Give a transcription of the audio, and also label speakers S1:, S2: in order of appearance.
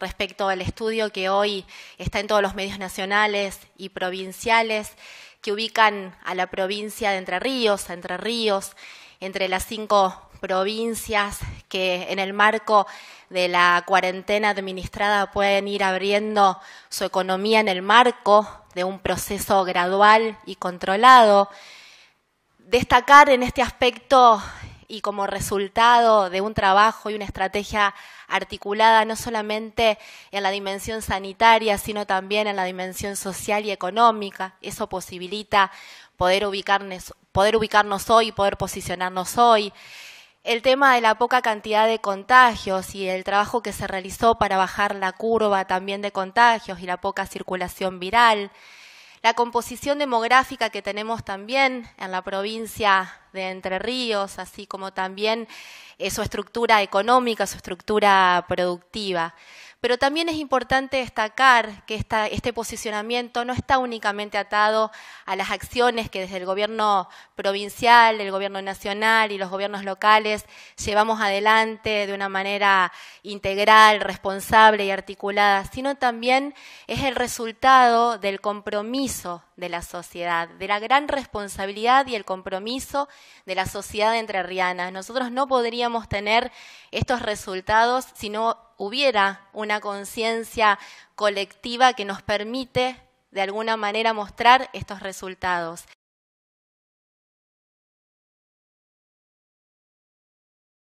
S1: respecto al estudio que hoy está en todos los medios nacionales y provinciales que ubican a la provincia de Entre Ríos, Entre Ríos, entre las cinco provincias que en el marco de la cuarentena administrada pueden ir abriendo su economía en el marco de un proceso gradual y controlado. Destacar en este aspecto y como resultado de un trabajo y una estrategia articulada no solamente en la dimensión sanitaria, sino también en la dimensión social y económica. Eso posibilita poder ubicarnos, poder ubicarnos hoy, poder posicionarnos hoy. El tema de la poca cantidad de contagios y el trabajo que se realizó para bajar la curva también de contagios y la poca circulación viral. La composición demográfica que tenemos también en la provincia de Entre Ríos, así como también eh, su estructura económica, su estructura productiva. Pero también es importante destacar que este posicionamiento no está únicamente atado a las acciones que desde el gobierno provincial, el gobierno nacional y los gobiernos locales llevamos adelante de una manera integral, responsable y articulada, sino también es el resultado del compromiso de la sociedad, de la gran responsabilidad y el compromiso de la sociedad entrerriana. Nosotros no podríamos tener estos resultados si no hubiera una conciencia colectiva que nos permite de alguna manera mostrar estos resultados.